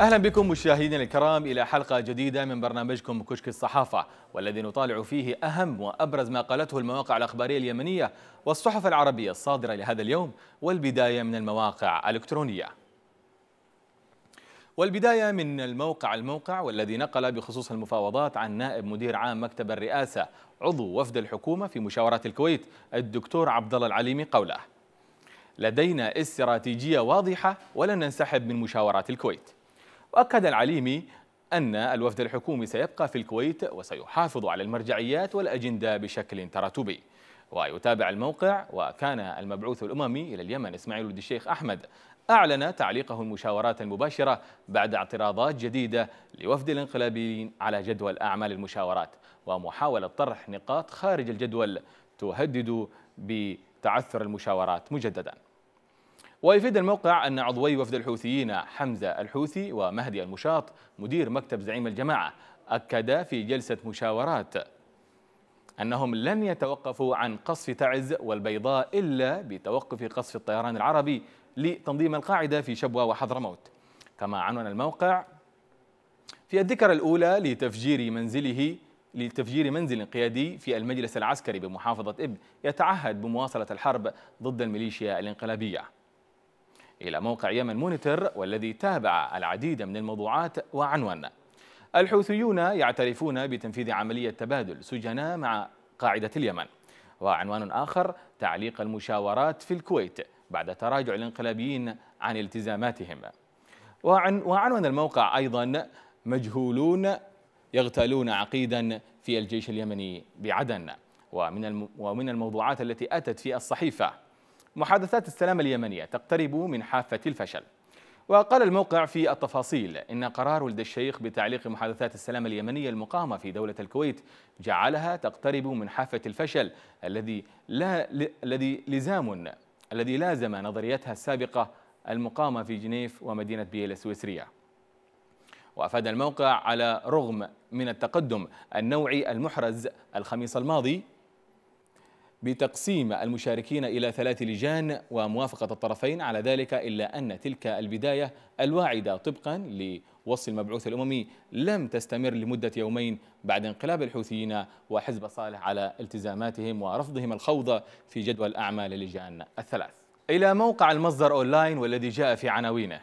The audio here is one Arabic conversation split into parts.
اهلا بكم مشاهدينا الكرام الى حلقه جديده من برنامجكم كشك الصحافه والذي نطالع فيه اهم وابرز ما قالته المواقع الاخباريه اليمنيه والصحف العربيه الصادره لهذا اليوم والبدايه من المواقع الالكترونيه. والبدايه من الموقع الموقع والذي نقل بخصوص المفاوضات عن نائب مدير عام مكتب الرئاسه عضو وفد الحكومه في مشاورات الكويت الدكتور عبد الله العليمي قوله: لدينا استراتيجيه واضحه ولن ننسحب من مشاورات الكويت. وأكد العليمي أن الوفد الحكومي سيبقى في الكويت وسيحافظ على المرجعيات والأجندة بشكل تراتبي ويتابع الموقع وكان المبعوث الأممي إلى اليمن إسماعيل الدشيخ الشيخ أحمد أعلن تعليقه المشاورات المباشرة بعد اعتراضات جديدة لوفد الانقلابيين على جدول أعمال المشاورات ومحاولة طرح نقاط خارج الجدول تهدد بتعثر المشاورات مجددا ويفيد الموقع أن عضوي وفد الحوثيين حمزة الحوثي ومهدي المشاط مدير مكتب زعيم الجماعة أكدا في جلسة مشاورات أنهم لن يتوقفوا عن قصف تعز والبيضاء إلا بتوقف قصف الطيران العربي لتنظيم القاعدة في شبوة وحضرموت كما عنون الموقع في الذكرى الأولى لتفجير منزله لتفجير منزل قيادي في المجلس العسكري بمحافظة إب يتعهد بمواصلة الحرب ضد الميليشيا الانقلابية إلى موقع يمن مونيتر والذي تابع العديد من الموضوعات وعنوان الحوثيون يعترفون بتنفيذ عملية تبادل سجناء مع قاعدة اليمن وعنوان آخر تعليق المشاورات في الكويت بعد تراجع الانقلابيين عن التزاماتهم وعن وعنوان الموقع أيضا مجهولون يغتالون عقيدا في الجيش اليمني بعدن ومن ومن الموضوعات التي أتت في الصحيفة محادثات السلام اليمنية تقترب من حافة الفشل وقال الموقع في التفاصيل إن قرار ولد الشيخ بتعليق محادثات السلام اليمنية المقامة في دولة الكويت جعلها تقترب من حافة الفشل الذي لا الذي لزام الذي لازم نظريتها السابقة المقامة في جنيف ومدينة بيل السويسرية وأفاد الموقع على رغم من التقدم النوعي المحرز الخميس الماضي بتقسيم المشاركين إلى ثلاث لجان وموافقة الطرفين على ذلك إلا أن تلك البداية الواعدة طبقا لوصف المبعوث الأممي لم تستمر لمدة يومين بعد انقلاب الحوثيين وحزب صالح على التزاماتهم ورفضهم الخوض في جدول أعمال اللجان الثلاث إلى موقع المصدر أونلاين والذي جاء في عناوينه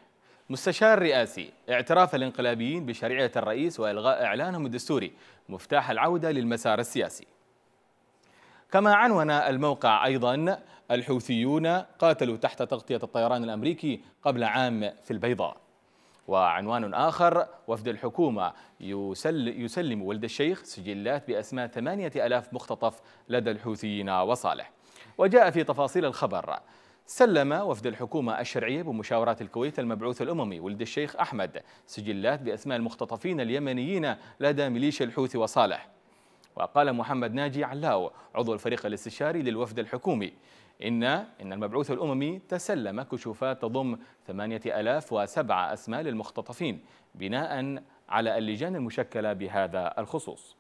مستشار رئاسي اعتراف الانقلابيين بشريعة الرئيس وإلغاء إعلانهم الدستوري مفتاح العودة للمسار السياسي كما عنون الموقع أيضا الحوثيون قاتلوا تحت تغطية الطيران الأمريكي قبل عام في البيضاء وعنوان آخر وفد الحكومة يسلم ولد الشيخ سجلات بأسماء 8000 مختطف لدى الحوثيين وصالح وجاء في تفاصيل الخبر سلم وفد الحكومة الشرعية بمشاورات الكويت المبعوث الأممي ولد الشيخ أحمد سجلات بأسماء المختطفين اليمنيين لدى ميليشيا الحوثي وصالح وقال محمد ناجي علاو عضو الفريق الاستشاري للوفد الحكومي إن إن المبعوث الأممي تسلم كشوفات تضم 8007 أسماء للمختطفين بناء على اللجان المشكلة بهذا الخصوص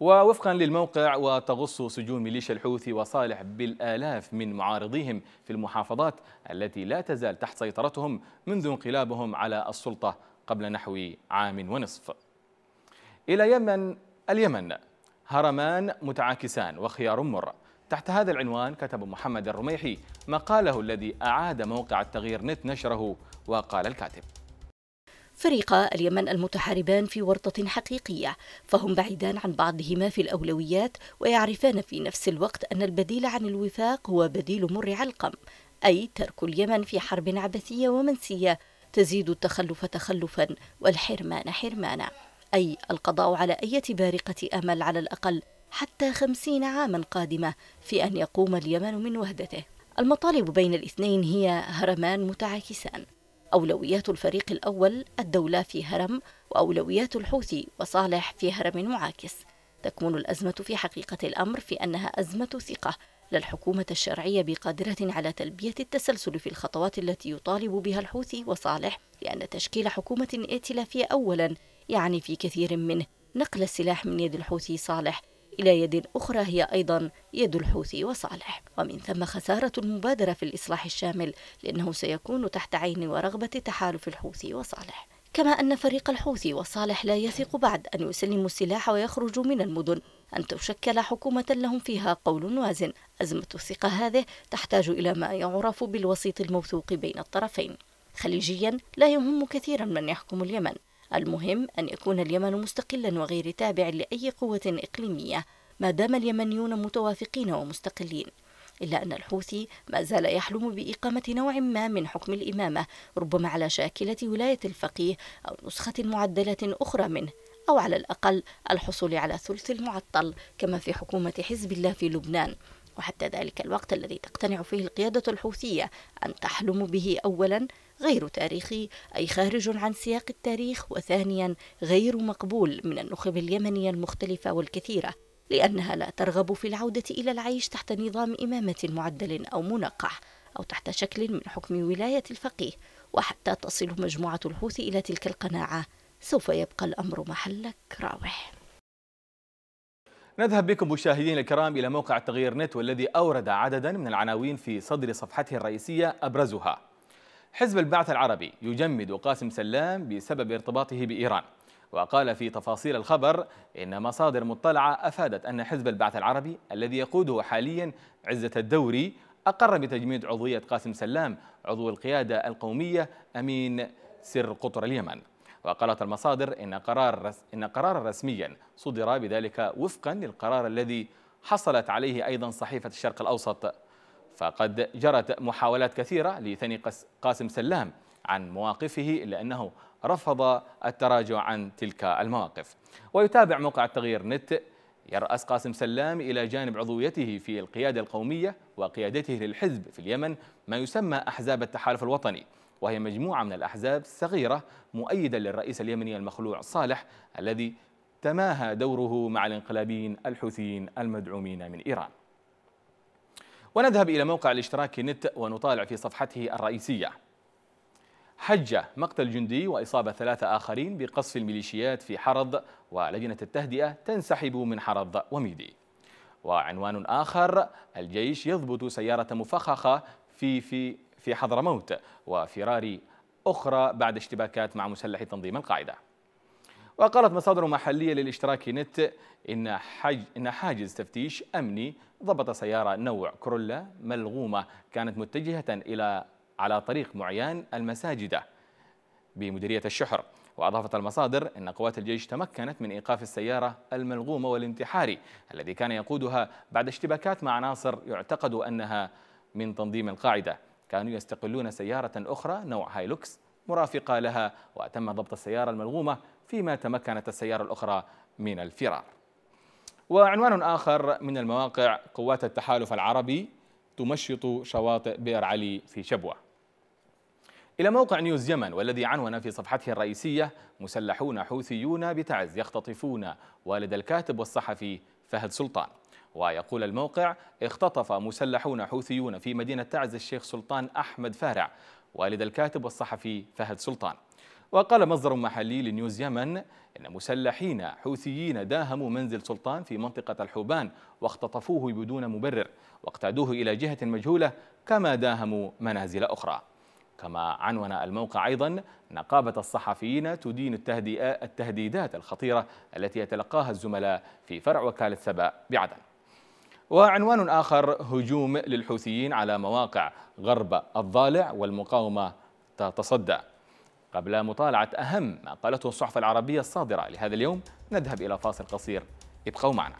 ووفقا للموقع وتغص سجون ميليشيا الحوثي وصالح بالآلاف من معارضيهم في المحافظات التي لا تزال تحت سيطرتهم منذ انقلابهم على السلطة قبل نحو عام ونصف إلى يمن اليمن هرمان متعاكسان وخيار مر تحت هذا العنوان كتب محمد الرميحي مقاله الذي أعاد موقع التغيير نت نشره وقال الكاتب فريقا اليمن المتحاربان في ورطة حقيقية فهم بعيدان عن بعضهما في الأولويات ويعرفان في نفس الوقت أن البديل عن الوفاق هو بديل مر علقم أي ترك اليمن في حرب عبثية ومنسية تزيد التخلف تخلفا والحرمان حرمانا أي القضاء على أي بارقة أمل على الأقل حتى خمسين عاما قادمة في أن يقوم اليمن من وهدته المطالب بين الاثنين هي هرمان متعاكسان أولويات الفريق الأول الدولة في هرم وأولويات الحوثي وصالح في هرم معاكس تكمن الأزمة في حقيقة الأمر في أنها أزمة ثقة لا الحكومة الشرعية بقادرة على تلبية التسلسل في الخطوات التي يطالب بها الحوثي وصالح لأن تشكيل حكومة ائتلافية أولا يعني في كثير منه نقل السلاح من يد الحوثي صالح إلى يد أخرى هي أيضا يد الحوثي وصالح ومن ثم خسارة المبادرة في الإصلاح الشامل لأنه سيكون تحت عين ورغبة تحالف الحوثي وصالح كما أن فريق الحوثي وصالح لا يثق بعد أن يسلموا السلاح ويخرجوا من المدن أن تشكل حكومة لهم فيها قول وازن أزمة الثقة هذه تحتاج إلى ما يعرف بالوسيط الموثوق بين الطرفين خليجيا لا يهم كثيرا من يحكم اليمن المهم أن يكون اليمن مستقلا وغير تابع لأي قوة إقليمية ما دام اليمنيون متوافقين ومستقلين إلا أن الحوثي ما زال يحلم بإقامة نوع ما من حكم الإمامة ربما على شاكلة ولاية الفقيه أو نسخة معدلة أخرى منه أو على الأقل الحصول على ثلث المعطل كما في حكومة حزب الله في لبنان وحتى ذلك الوقت الذي تقتنع فيه القيادة الحوثية أن تحلم به أولا غير تاريخي أي خارج عن سياق التاريخ وثانيا غير مقبول من النخب اليمنية المختلفة والكثيرة لأنها لا ترغب في العودة إلى العيش تحت نظام إمامة معدل أو منقح أو تحت شكل من حكم ولاية الفقيه وحتى تصل مجموعة الحوثي إلى تلك القناعة سوف يبقى الأمر محل كراوح نذهب بكم مشاهدينا الكرام إلى موقع تغيير نت والذي أورد عددا من العناوين في صدر صفحته الرئيسية أبرزها حزب البعث العربي يجمد قاسم سلام بسبب ارتباطه بإيران وقال في تفاصيل الخبر إن مصادر مطلعة أفادت أن حزب البعث العربي الذي يقوده حاليا عزة الدوري أقر بتجميد عضوية قاسم سلام عضو القيادة القومية أمين سر قطر اليمن وقالت المصادر إن قرار إن قرارا رسميا صدر بذلك وفقا للقرار الذي حصلت عليه أيضا صحيفة الشرق الأوسط فقد جرت محاولات كثيرة لثني قاسم سلام عن مواقفه إلا أنه رفض التراجع عن تلك المواقف ويتابع موقع التغيير نت يرأس قاسم سلام إلى جانب عضويته في القيادة القومية وقيادته للحزب في اليمن ما يسمى أحزاب التحالف الوطني وهي مجموعة من الأحزاب الصغيرة مؤيدة للرئيس اليمني المخلوع صالح الذي تماهى دوره مع الانقلابيين الحوثيين المدعومين من إيران ونذهب إلى موقع الاشتراك نت ونطالع في صفحته الرئيسية حجة مقتل جندي وإصابة ثلاثة آخرين بقصف الميليشيات في حرض ولجنة التهدئة تنسحب من حرض وميدي وعنوان آخر الجيش يضبط سيارة مفخخة في في في حضرموت وفرار أخرى بعد اشتباكات مع مسلحي تنظيم القاعدة وقالت مصادر محلية للاشتراك نت إن, حاج إن حاجز تفتيش أمني ضبط سيارة نوع كرولا ملغومة كانت متجهة إلى على طريق معيان المساجدة بمديرية الشحر وأضافت المصادر أن قوات الجيش تمكنت من إيقاف السيارة الملغومة والانتحاري الذي كان يقودها بعد اشتباكات مع عناصر يعتقد أنها من تنظيم القاعدة كانوا يستقلون سيارة أخرى نوع هايلوكس مرافقة لها وتم ضبط السيارة الملغومة فيما تمكنت السيارة الأخرى من الفرار وعنوان آخر من المواقع قوات التحالف العربي تمشط شواطئ بئر علي في شبوة إلى موقع نيوز يمن والذي عنون في صفحته الرئيسية مسلحون حوثيون بتعز يختطفون والد الكاتب والصحفي فهد سلطان ويقول الموقع اختطف مسلحون حوثيون في مدينة تعز الشيخ سلطان أحمد فارع والد الكاتب والصحفي فهد سلطان وقال مصدر محلي لنيوز يمن إن مسلحين حوثيين داهموا منزل سلطان في منطقة الحوبان واختطفوه بدون مبرر واقتادوه إلى جهة مجهولة كما داهموا منازل أخرى كما عنون الموقع أيضا نقابة الصحفيين تدين التهديدات الخطيرة التي يتلقاها الزملاء في فرع وكالة سبأ بعدن وعنوان آخر هجوم للحوثيين على مواقع غرب الضالع والمقاومة تتصدى قبل مطالعة أهم ما قالته الصحف العربية الصادرة لهذا اليوم نذهب إلى فاصل قصير ابقوا معنا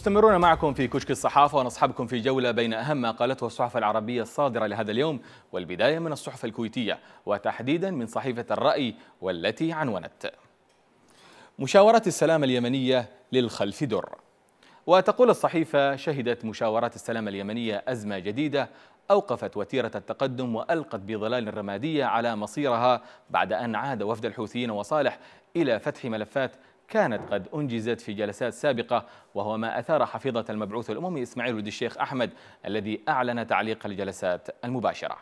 مستمرون معكم في كشك الصحافة ونصحبكم في جولة بين أهم ما قالته الصحف العربية الصادرة لهذا اليوم والبداية من الصحف الكويتية وتحديدا من صحيفة الرأي والتي عنونت مشاورة السلام اليمنية للخلف در وتقول الصحيفة شهدت مشاورات السلام اليمنية أزمة جديدة أوقفت وتيرة التقدم وألقت بظلال رمادية على مصيرها بعد أن عاد وفد الحوثيين وصالح إلى فتح ملفات كانت قد أنجزت في جلسات سابقة وهو ما أثار حفيظة المبعوث الأممي إسماعيل ولد الشيخ أحمد الذي أعلن تعليق الجلسات المباشرة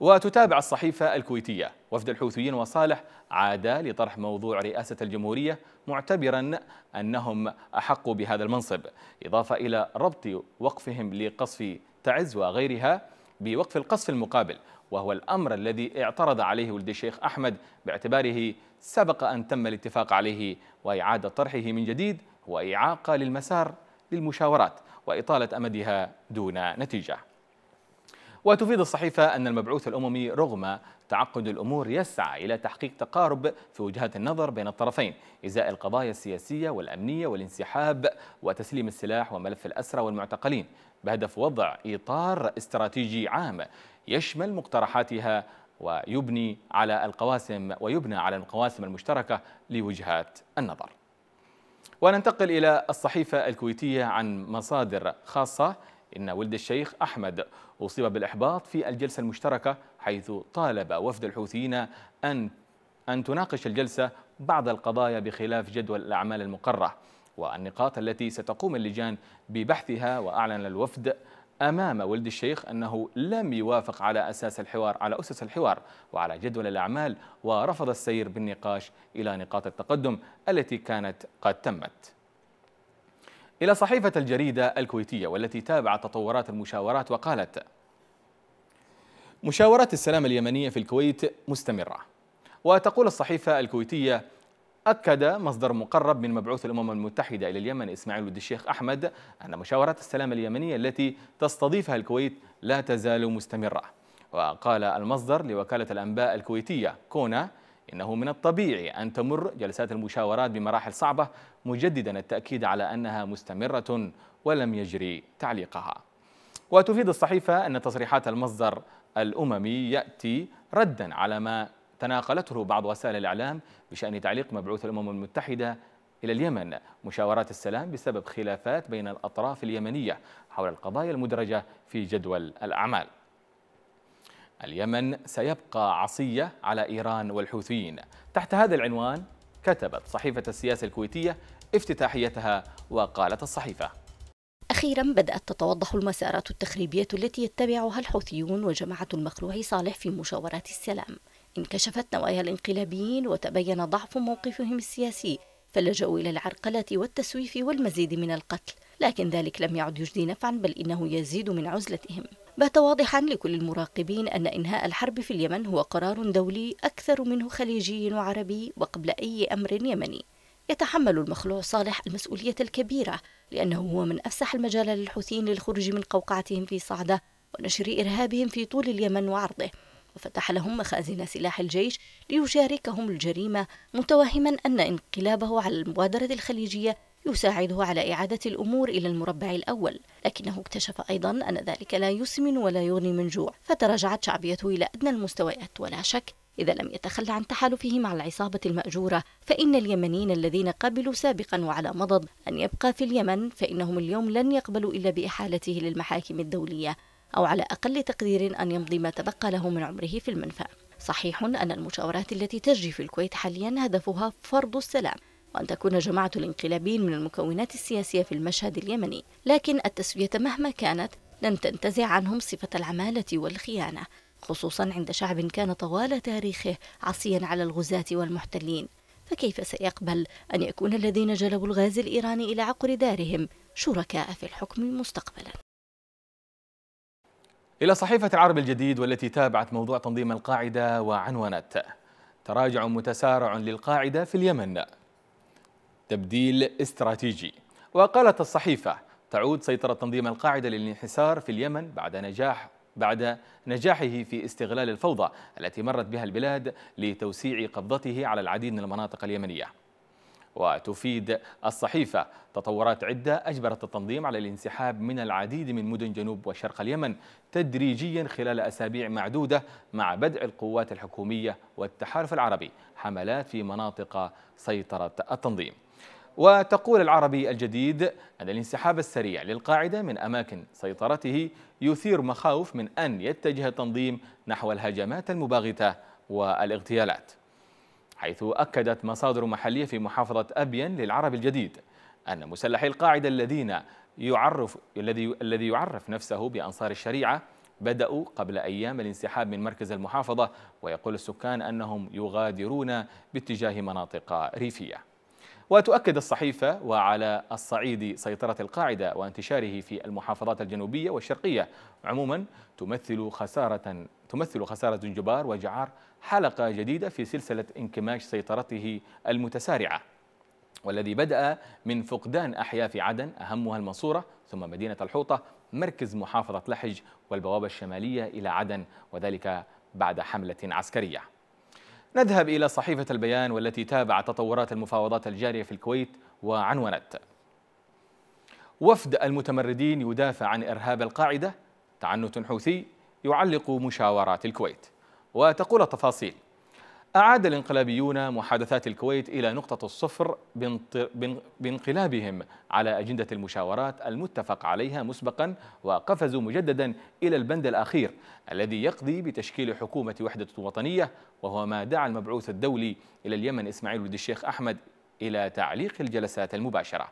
وتتابع الصحيفة الكويتية وفد الحوثيين وصالح عادا لطرح موضوع رئاسة الجمهورية معتبرا أنهم أحقوا بهذا المنصب إضافة إلى ربط وقفهم لقصف تعز وغيرها بوقف القصف المقابل وهو الأمر الذي اعترض عليه ولد الشيخ أحمد باعتباره سبق أن تم الاتفاق عليه وإعادة طرحه من جديد هو إعاقة للمسار للمشاورات وإطالة أمدها دون نتيجة وتفيد الصحيفة أن المبعوث الأممي رغم تعقد الأمور يسعى إلى تحقيق تقارب في وجهات النظر بين الطرفين إزاء القضايا السياسية والأمنية والانسحاب وتسليم السلاح وملف الأسرى والمعتقلين بهدف وضع إطار استراتيجي عام يشمل مقترحاتها ويبني على القواسم ويبنى على القواسم المشتركة لوجهات النظر وننتقل إلى الصحيفة الكويتية عن مصادر خاصة إن ولد الشيخ أحمد أصيب بالإحباط في الجلسة المشتركة حيث طالب وفد الحوثيين أن أن تناقش الجلسة بعض القضايا بخلاف جدول الأعمال المقرر والنقاط التي ستقوم اللجان ببحثها وأعلن الوفد أمام ولد الشيخ أنه لم يوافق على أساس الحوار على أسس الحوار وعلى جدول الأعمال ورفض السير بالنقاش إلى نقاط التقدم التي كانت قد تمت إلى صحيفة الجريدة الكويتية والتي تابعت تطورات المشاورات وقالت مشاورات السلام اليمنية في الكويت مستمرة وتقول الصحيفة الكويتية أكد مصدر مقرب من مبعوث الأمم المتحدة إلى اليمن إسماعيل ود الشيخ أحمد أن مشاورات السلام اليمنية التي تستضيفها الكويت لا تزال مستمرة وقال المصدر لوكالة الأنباء الكويتية كونا إنه من الطبيعي أن تمر جلسات المشاورات بمراحل صعبة مجددا التأكيد على أنها مستمرة ولم يجري تعليقها وتفيد الصحيفة أن تصريحات المصدر الأممي يأتي ردا على ما تناقلته بعض وسائل الإعلام بشأن تعليق مبعوث الأمم المتحدة إلى اليمن مشاورات السلام بسبب خلافات بين الأطراف اليمنية حول القضايا المدرجة في جدول الأعمال اليمن سيبقى عصية على إيران والحوثيين تحت هذا العنوان كتبت صحيفة السياسة الكويتية افتتاحيتها وقالت الصحيفة أخيرا بدأت تتوضح المسارات التخريبية التي يتبعها الحوثيون وجماعة المخلوع صالح في مشاورات السلام انكشفت نوايا الانقلابيين وتبين ضعف موقفهم السياسي فلجأوا إلى العرقلة والتسويف والمزيد من القتل لكن ذلك لم يعد يجدي نفعا بل إنه يزيد من عزلتهم بات واضحا لكل المراقبين أن إنهاء الحرب في اليمن هو قرار دولي أكثر منه خليجي وعربي وقبل أي أمر يمني يتحمل المخلوع صالح المسؤولية الكبيرة لأنه هو من أفسح المجال للحوثيين للخروج من قوقعتهم في صعدة ونشر إرهابهم في طول اليمن وعرضه وفتح لهم مخازن سلاح الجيش ليشاركهم الجريمة متوهما أن انقلابه على المبادرة الخليجية يساعده على إعادة الأمور إلى المربع الأول لكنه اكتشف أيضا أن ذلك لا يسمن ولا يغني من جوع فتراجعت شعبيته إلى أدنى المستويات ولا شك إذا لم يتخلى عن تحالفه مع العصابة المأجورة فإن اليمنيين الذين قبلوا سابقا وعلى مضض أن يبقى في اليمن فإنهم اليوم لن يقبلوا إلا بإحالته للمحاكم الدولية أو على أقل تقدير أن يمضي ما تبقى له من عمره في المنفى صحيح أن المشاورات التي تجري في الكويت حاليا هدفها فرض السلام وأن تكون جماعة الانقلابيين من المكونات السياسية في المشهد اليمني لكن التسوية مهما كانت لن تنتزع عنهم صفة العمالة والخيانة خصوصا عند شعب كان طوال تاريخه عصيا على الغزاة والمحتلين فكيف سيقبل أن يكون الذين جلبوا الغاز الإيراني إلى عقر دارهم شركاء في الحكم مستقبلا إلى صحيفة العرب الجديد والتي تابعت موضوع تنظيم القاعدة وعنوانات تراجع متسارع للقاعدة في اليمن تبديل استراتيجي وقالت الصحيفة تعود سيطرة تنظيم القاعدة للانحسار في اليمن بعد نجاح بعد نجاحه في استغلال الفوضى التي مرت بها البلاد لتوسيع قبضته على العديد من المناطق اليمنيه وتفيد الصحيفة تطورات عدة أجبرت التنظيم على الانسحاب من العديد من مدن جنوب وشرق اليمن تدريجيا خلال أسابيع معدودة مع بدء القوات الحكومية والتحالف العربي حملات في مناطق سيطرة التنظيم وتقول العربي الجديد أن الانسحاب السريع للقاعدة من أماكن سيطرته يثير مخاوف من أن يتجه التنظيم نحو الهجمات المباغتة والاغتيالات حيث أكدت مصادر محلية في محافظة أبين للعرب الجديد أن مسلحي القاعدة الذين يعرف الذي الذي يعرف نفسه بأنصار الشريعة بدأوا قبل أيام الانسحاب من مركز المحافظة ويقول السكان أنهم يغادرون باتجاه مناطق ريفية وتؤكد الصحيفة وعلى الصعيد سيطرة القاعدة وانتشاره في المحافظات الجنوبية والشرقية عموما تمثل خسارة تمثل خسارة زنجبار وجعار حلقة جديدة في سلسلة انكماش سيطرته المتسارعة والذي بدأ من فقدان أحياء في عدن أهمها المنصورة ثم مدينة الحوطة مركز محافظة لحج والبوابة الشمالية إلى عدن وذلك بعد حملة عسكرية نذهب إلى صحيفة البيان والتي تابعت تطورات المفاوضات الجارية في الكويت وعنونت وفد المتمردين يدافع عن إرهاب القاعدة تعنت حوثي يعلق مشاورات الكويت وتقول التفاصيل أعاد الانقلابيون محادثات الكويت إلى نقطة الصفر بانقلابهم على أجندة المشاورات المتفق عليها مسبقا وقفزوا مجددا إلى البند الأخير الذي يقضي بتشكيل حكومة وحدة وطنية وهو ما دعا المبعوث الدولي إلى اليمن إسماعيل ولد الشيخ أحمد إلى تعليق الجلسات المباشرة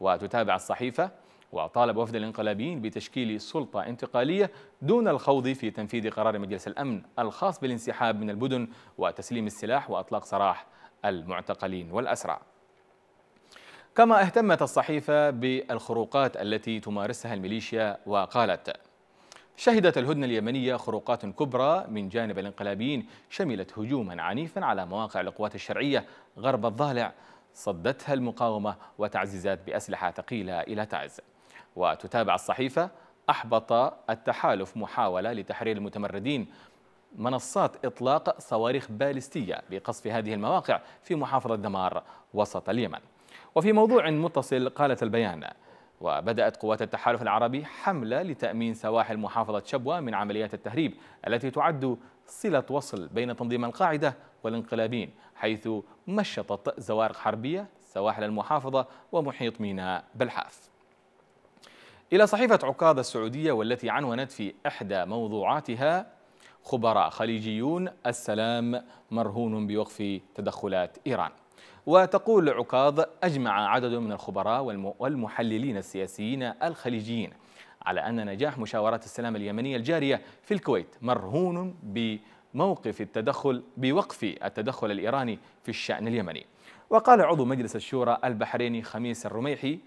وتتابع الصحيفة وطالب وفد الانقلابيين بتشكيل سلطة انتقالية دون الخوض في تنفيذ قرار مجلس الأمن الخاص بالانسحاب من المدن وتسليم السلاح وأطلاق سراح المعتقلين والأسرى كما اهتمت الصحيفة بالخروقات التي تمارسها الميليشيا وقالت شهدت الهدنة اليمنية خروقات كبرى من جانب الانقلابيين شملت هجوما عنيفا على مواقع القوات الشرعية غرب الضالع صدتها المقاومة وتعزيزات بأسلحة ثقيلة إلى تعز وتتابع الصحيفة أحبط التحالف محاولة لتحرير المتمردين منصات إطلاق صواريخ باليستية لقصف هذه المواقع في محافظة دمار وسط اليمن وفي موضوع متصل قالت البيان وبدأت قوات التحالف العربي حملة لتأمين سواحل محافظة شبوة من عمليات التهريب التي تعد صلة وصل بين تنظيم القاعدة والانقلابين حيث مشطت زوارق حربية سواحل المحافظة ومحيط ميناء بلحاف إلى صحيفة عكاظ السعودية والتي عنونت في إحدى موضوعاتها خبراء خليجيون السلام مرهون بوقف تدخلات إيران وتقول عكاظ أجمع عدد من الخبراء والمحللين السياسيين الخليجيين على أن نجاح مشاورات السلام اليمنية الجارية في الكويت مرهون بموقف التدخل بوقف التدخل الإيراني في الشأن اليمني وقال عضو مجلس الشورى البحريني خميس الرميحي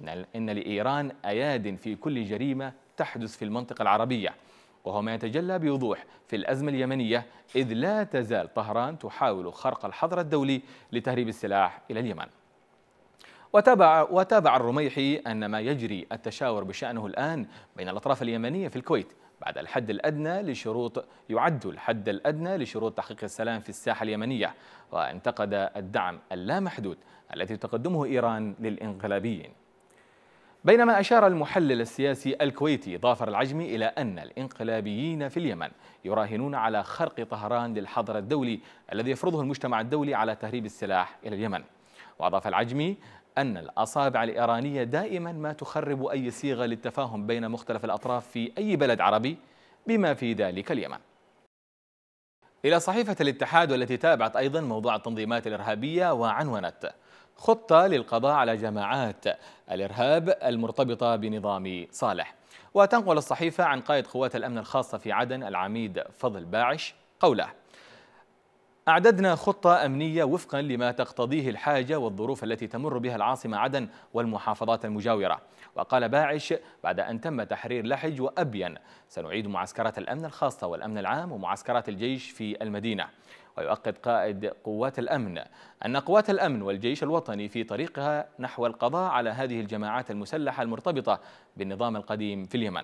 إن, إن لإيران أياد في كل جريمة تحدث في المنطقة العربية وهو ما يتجلى بوضوح في الأزمة اليمنية إذ لا تزال طهران تحاول خرق الحظر الدولي لتهريب السلاح إلى اليمن وتابع, وتابع الرميحي أن ما يجري التشاور بشأنه الآن بين الأطراف اليمنية في الكويت بعد الحد الأدنى لشروط يعد الحد الأدنى لشروط تحقيق السلام في الساحة اليمنية وانتقد الدعم اللامحدود الذي تقدمه إيران للإنقلابيين بينما أشار المحلل السياسي الكويتي ظافر العجمي إلى أن الانقلابيين في اليمن يراهنون على خرق طهران للحظر الدولي الذي يفرضه المجتمع الدولي على تهريب السلاح إلى اليمن وأضاف العجمي أن الأصابع الإيرانية دائما ما تخرب أي صيغة للتفاهم بين مختلف الأطراف في أي بلد عربي بما في ذلك اليمن إلى صحيفة الاتحاد والتي تابعت أيضا موضوع التنظيمات الإرهابية وعنونت خطة للقضاء على جماعات الإرهاب المرتبطة بنظام صالح وتنقل الصحيفة عن قائد قوات الأمن الخاصة في عدن العميد فضل باعش قوله أعددنا خطة أمنية وفقا لما تقتضيه الحاجة والظروف التي تمر بها العاصمة عدن والمحافظات المجاورة وقال باعش بعد أن تم تحرير لحج وأبين سنعيد معسكرات الأمن الخاصة والأمن العام ومعسكرات الجيش في المدينة ويؤكد قائد قوات الأمن أن قوات الأمن والجيش الوطني في طريقها نحو القضاء على هذه الجماعات المسلحة المرتبطة بالنظام القديم في اليمن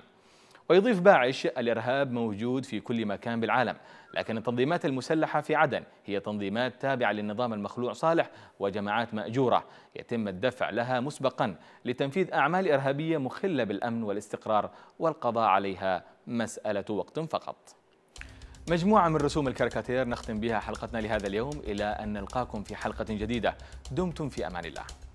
ويضيف باعش الإرهاب موجود في كل مكان بالعالم لكن التنظيمات المسلحة في عدن هي تنظيمات تابعة للنظام المخلوع صالح وجماعات مأجورة يتم الدفع لها مسبقا لتنفيذ أعمال إرهابية مخلة بالأمن والاستقرار والقضاء عليها مسألة وقت فقط مجموعة من رسوم الكاريكاتير نختم بها حلقتنا لهذا اليوم إلى أن نلقاكم في حلقة جديدة دمتم في أمان الله